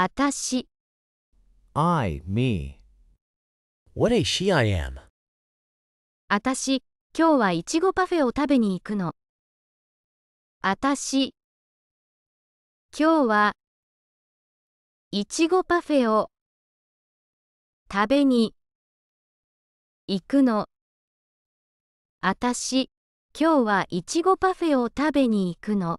あたし。I, me. What a she I am. あたし、今日はいちごパフェを食べに行くの。あたし。今日はいちごパフェを食べに行くの。あたし、今日はいちごパフェを食べに行くの。